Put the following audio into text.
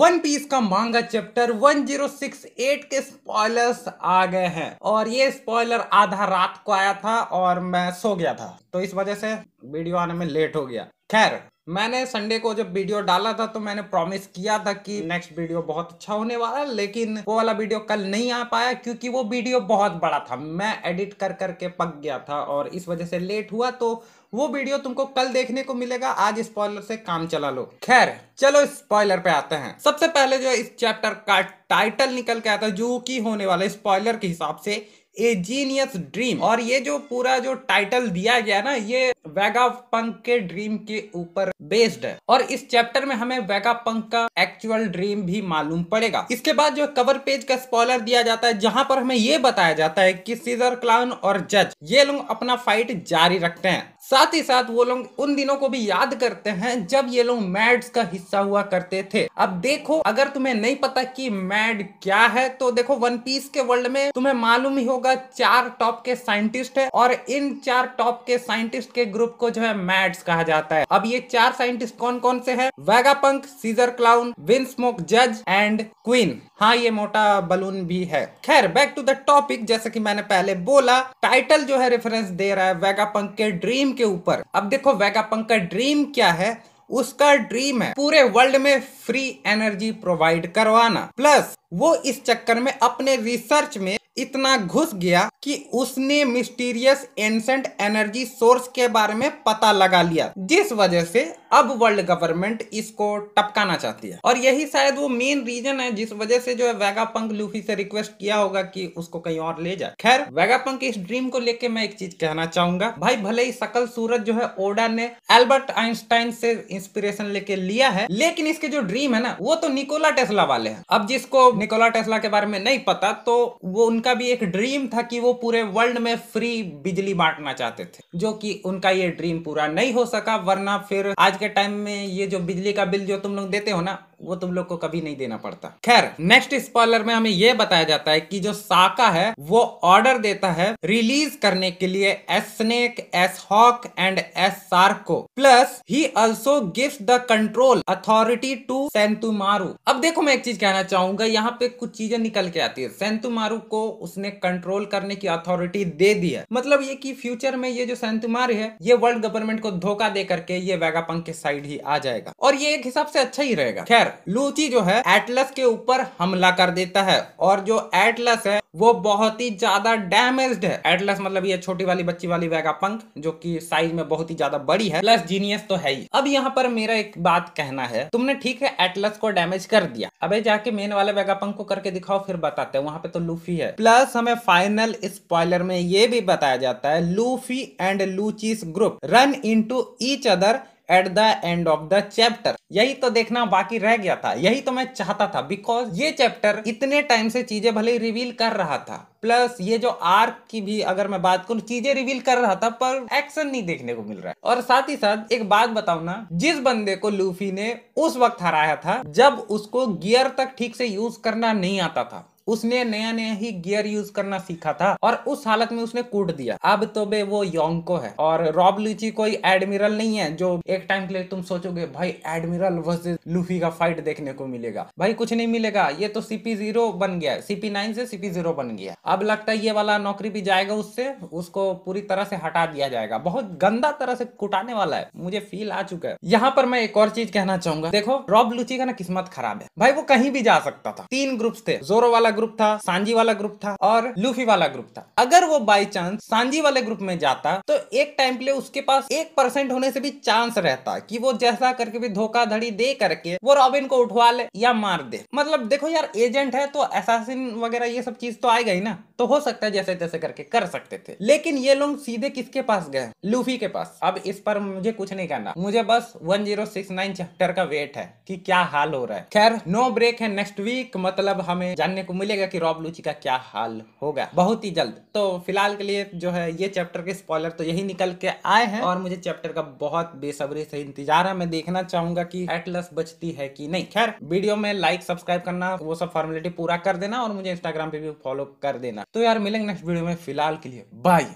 one piece का मांगा chapter 1068 के स्पॉयलर्स आ गए हैं और ये स्पॉयलर आधा रात को आया था और मैं सो गया था तो इस वजह से वीडियो आने में लेट हो गया खैर मैंने संडे को जब वीडियो डाला था तो मैंने प्रॉमिस किया था कि नेक्स्ट वीडियो बहुत अच्छा होने वाला है लेकिन वो वाला वीडियो कल नहीं आ पाया क्योंकि वो वीडियो बहुत बड़ा था मैं एडिट कर करके पक गया था और इस वजह से लेट हुआ तो वो वीडियो तुमको कल देखने को मिलेगा आज स्पॉइलर से काम चला लो खैर चलो स्पॉइलर पे आते हैं सबसे पहले जो इस चैप्टर का टाइटल निकल के आता है जो की होने वाला स्पॉयलर के हिसाब से ए जीनियस ड्रीम और ये जो पूरा जो टाइटल दिया गया ना ये वेगा पंक के ड्रीम के ऊपर बेस्ड है और इस चैप्टर में हमें वेगा पंक का एक्चुअल ड्रीम भी मालूम पड़ेगा इसके बाद जो कवर पेज का स्पॉलर दिया जाता है जहां पर हमें ये बताया जाता है कि सीजर क्लाउन और जज ये लोग अपना फाइट जारी रखते हैं साथ ही साथ वो लोग उन दिनों को भी याद करते हैं जब ये लोग मैड्स का हिस्सा हुआ करते थे अब देखो अगर तुम्हें नहीं पता कि मैड क्या है तो देखो वन पीस के वर्ल्ड में तुम्हें मालूम ही होगा चार टॉप के साइंटिस्ट है और इन चार टॉप के साइंटिस्ट के ग्रुप ग्रुप को जो है मैड्स कहा जाता है अब ये चार साइंटिस्ट कौन कौन से हैं Vegapunk Caesar Clown Vinsmoke जज एंड क्वीन हाँ ये मोटा बलून भी है खैर बैक टू द टॉपिक जैसे कि मैंने पहले बोला टाइटल जो है रेफरेंस दे रहा है वेगापंक के ड्रीम के ऊपर अब देखो वेगापंक का ड्रीम क्या है उसका ड्रीम है पूरे वर्ल्ड में फ्री एनर्जी प्रोवाइड करवाना प्लस वो इस चक्कर में अपने रिसर्च में इतना घुस गया कि उसने मिस्टीरियस एंसेंट एनर्जी सोर्स के बारे में पता लगा लिया जिस वजह से अब वर्ल्ड गवर्नमेंट इसको टपकाना चाहती है और यही शायद वो मेन रीजन है जिस वजह से जो है वेगापंक लूफी से रिक्वेस्ट किया होगा कि उसको कहीं और ले जाए खैर वेगापंक इस ड्रीम को लेके मैं एक चीज कहना चाहूंगा भाई भले ही सकल सूरज जो है ओडा ने एल्बर्ट आइंस्टाइन से इंस्पिरेशन लेके लिया है लेकिन इसके जो ड्रीम है ना वो तो निकोला टेस्ला वाले हैं अब जिसको निकोला टेस्ला के बारे में नहीं पता तो वो उनका भी एक ड्रीम था कि वो पूरे वर्ल्ड में फ्री बिजली बांटना चाहते थे जो कि उनका ये ड्रीम पूरा नहीं हो सका वरना फिर आज के टाइम में ये जो बिजली का बिल जो तुम लोग देते हो ना वो तुम लोग को कभी नहीं देना पड़ता खैर नेक्स्ट स्पॉलर में हमें यह बताया जाता है कि जो साका है वो ऑर्डर देता है रिलीज करने के लिए S snake S hawk and S shark को प्लस ही also gives the control authority to Sentomaru अब देखो मैं एक चीज कहना चाहूंगा यहाँ पे कुछ चीजें निकल के आती है सेंतुमारू को उसने कंट्रोल करने की अथॉरिटी दे दी है मतलब ये कि फ्यूचर में ये जो सेंतुमारू है ये वर्ल्ड गवर्नमेंट को धोखा दे करके ये वेगापंक के साइड ही आ जाएगा और ये एक हिसाब से अच्छा ही रहेगा खैर खैर लूची जो है एटलस के ऊपर हमला कर देता है और जो एटलस है वो बहुत ही ज्यादा डैमेज्ड है एटलस मतलब ये छोटी वाली बच्ची वाली वेगा पंख जो कि साइज में बहुत ही ज्यादा बड़ी है प्लस जीनियस तो है ही अब यहाँ पर मेरा एक बात कहना है तुमने ठीक है एटलस को डैमेज कर दिया अबे जाके मेन वाले वेगा पंख को करके दिखाओ फिर बताते हैं वहां पे तो लूफी है प्लस हमें फाइनल स्पॉयलर में ये भी बताया जाता है Luffy and Lucci's group run into each other at the end of the chapter यही तो देखना बाकी रह गया था यही तो मैं चाहता था बिकॉज ये चैप्टर इतने टाइम से चीजें भले रिवील कर रहा था प्लस ये जो आर्क की भी अगर मैं बात करूँ चीजें रिवील कर रहा था पर एक्शन नहीं देखने को मिल रहा है और साथ ही साथ एक बात बताऊ ना जिस बंदे को लूफी ने उस वक्त हराया था जब उसको गियर तक ठीक से यूज करना नहीं आता था उसने नया नया ही गियर यूज करना सीखा था और उस हालत में उसने कूट दिया अब तो बे वो योंको है और रॉब लुची कोई एडमिरल नहीं है जो एक टाइम के लिए तुम सोचोगे भाई एडमिरल वर्सेस लूफी का फाइट देखने को मिलेगा भाई कुछ नहीं मिलेगा ये तो सीपी जीरो बन गया सीपी नाइन से सीपी जीरो बन गया अब लगता है ये वाला नौकरी भी जाएगा उससे उसको पूरी तरह से हटा दिया जाएगा बहुत गंदा तरह से कुटाने वाला है मुझे फील आ चुका है यहाँ पर मैं एक और चीज कहना चाहूंगा देखो रॉब लुची का ना किस्मत खराब है भाई वो कहीं भी जा सकता था तीन ग्रुप्स थे जोरो वाला वाला ग्रुप था सांझी वाला ग्रुप था और लूफी वाला ग्रुप था अगर वो बाई चांस सांझी वाले ग्रुप में जाता तो एक टाइम के उसके पास एक परसेंट होने से भी चांस रहता कि वो जैसा करके भी धोखाधड़ी दे करके वो रॉबिन को उठवा ले या मार दे मतलब देखो यार एजेंट है तो असासिन वगैरह ये सब चीज तो आएगा गई ना तो हो सकता है जैसे तैसे करके कर सकते थे लेकिन ये लोग सीधे किसके पास गए लूफी के पास अब इस पर मुझे कुछ नहीं करना मुझे बस 1069 चैप्टर का वेट है कि क्या हाल हो रहा है खैर नो ब्रेक है नेक्स्ट वीक मतलब हमें जानने को मिलेगा कि रॉब लूची का क्या हाल होगा बहुत ही जल्द तो फिलहाल के लिए जो है ये चैप्टर के स्पॉयलर तो यही निकल के आए हैं और मुझे चैप्टर का बहुत बेसब्री से इंतजार है मैं देखना चाहूंगा कि एटलस बचती है कि नहीं खैर वीडियो में लाइक सब्सक्राइब करना वो सब फॉर्मेलिटी पूरा कर देना और मुझे इंस्टाग्राम पे भी फॉलो कर देना तो यार मिलेंगे नेक्स्ट वीडियो में फिलहाल के लिए बाय